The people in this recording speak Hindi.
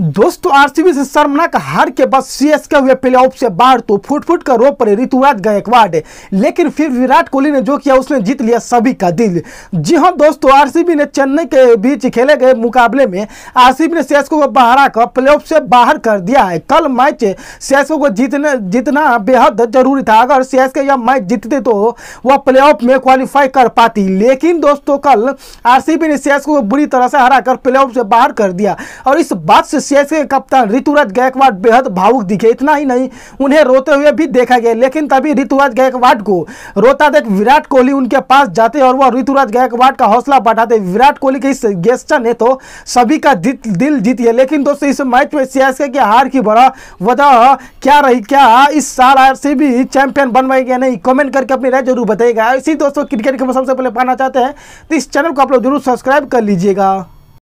दोस्तों आरसीबी से शर्मनाक हार के बाद सीएसके हुए प्ले ऑफ से बाहर तो फुट फुट कर रो पड़े ऋतुराज गायकवाड़ लेकिन फिर विराट कोहली ने जो किया उसने जीत लिया सभी का दिल जी हां दोस्तों आरसीबी ने चेन्नई के बीच खेले गए मुकाबले में आरसीबी ने सीएसके को बहरा कर प्ले ऑफ से बाहर कर दिया है कल मैच सीएसके को जीतने जीतना बेहद जरूरी था अगर सीएसके यह मैच जीतते तो वह प्ले में क्वालिफाई कर पाती लेकिन दोस्तों कल आर ने सीएसके को बुरी तरह से कर प्ले से बाहर कर दिया और इस बात से एशेष के कप्तान ऋतुराज गायकवाड़ बेहद भावुक दिखे इतना ही नहीं उन्हें रोते हुए भी देखा गया लेकिन तभी ऋतुराज गायकवाड़ को रोता देख विराट कोहली उनके पास जाते और वह ऋतुराज गायकवाड़ का हौसला बढ़ाते विराट कोहली के इस गेस्टर ने तो सभी का दिल जीत गया लेकिन दोस्तों इस मैच में सीएस की हार की बड़ा वजह क्या रही क्या इस साल आरसीबी चैंपियन बनवाई गया या नहीं कॉमेंट करके अपनी राय जरूर बताइएगा इसी दोस्तों क्रिकेट खबर सबसे पहले पाना चाहते हैं तो इस चैनल को आप लोग जरूर सब्सक्राइब कर लीजिएगा